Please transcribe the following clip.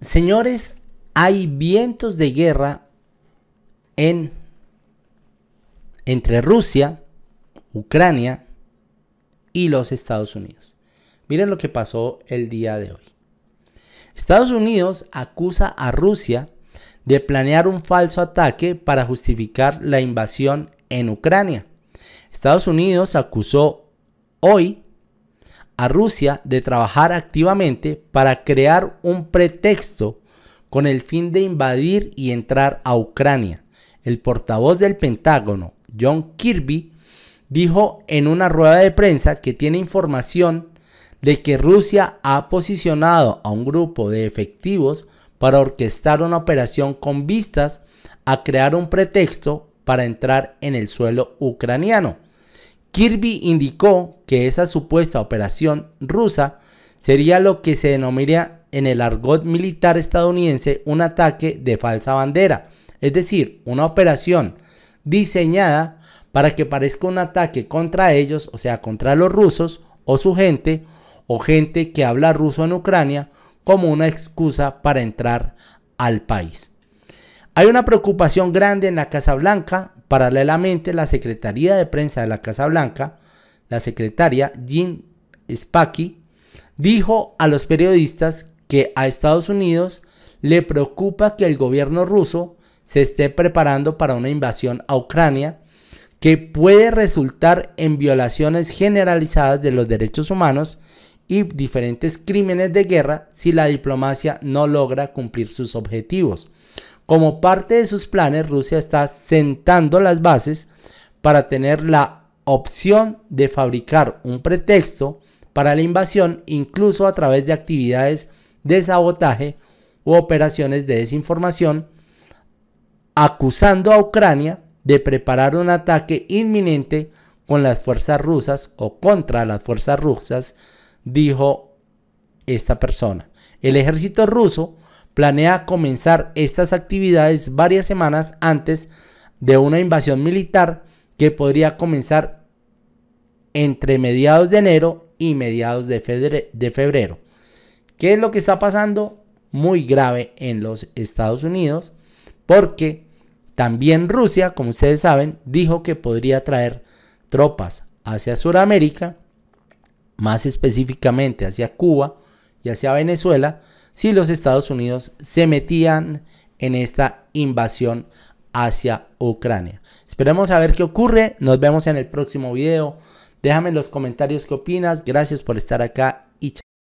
Señores, hay vientos de guerra en, entre Rusia, Ucrania y los Estados Unidos. Miren lo que pasó el día de hoy. Estados Unidos acusa a Rusia de planear un falso ataque para justificar la invasión en Ucrania. Estados Unidos acusó hoy a Rusia de trabajar activamente para crear un pretexto con el fin de invadir y entrar a Ucrania. El portavoz del Pentágono, John Kirby, dijo en una rueda de prensa que tiene información de que Rusia ha posicionado a un grupo de efectivos para orquestar una operación con vistas a crear un pretexto para entrar en el suelo ucraniano Kirby indicó que esa supuesta operación rusa sería lo que se denominaría en el argot militar estadounidense un ataque de falsa bandera, es decir, una operación diseñada para que parezca un ataque contra ellos, o sea, contra los rusos o su gente, o gente que habla ruso en Ucrania, como una excusa para entrar al país. Hay una preocupación grande en la Casa Blanca Paralelamente, la Secretaría de Prensa de la Casa Blanca, la secretaria Jean Spaki, dijo a los periodistas que a Estados Unidos le preocupa que el gobierno ruso se esté preparando para una invasión a Ucrania que puede resultar en violaciones generalizadas de los derechos humanos y diferentes crímenes de guerra si la diplomacia no logra cumplir sus objetivos. Como parte de sus planes, Rusia está sentando las bases para tener la opción de fabricar un pretexto para la invasión, incluso a través de actividades de sabotaje u operaciones de desinformación, acusando a Ucrania de preparar un ataque inminente con las fuerzas rusas o contra las fuerzas rusas, dijo esta persona. El ejército ruso planea comenzar estas actividades varias semanas antes de una invasión militar que podría comenzar entre mediados de enero y mediados de, febrero. ¿Qué es lo que está pasando? Muy grave en los Estados Unidos porque también Rusia, como ustedes saben, dijo que podría traer tropas hacia Sudamérica, más específicamente hacia Cuba, ya sea Venezuela si los Estados Unidos se metían en esta invasión hacia Ucrania. Esperemos a ver qué ocurre. Nos vemos en el próximo video. Déjame en los comentarios qué opinas. Gracias por estar acá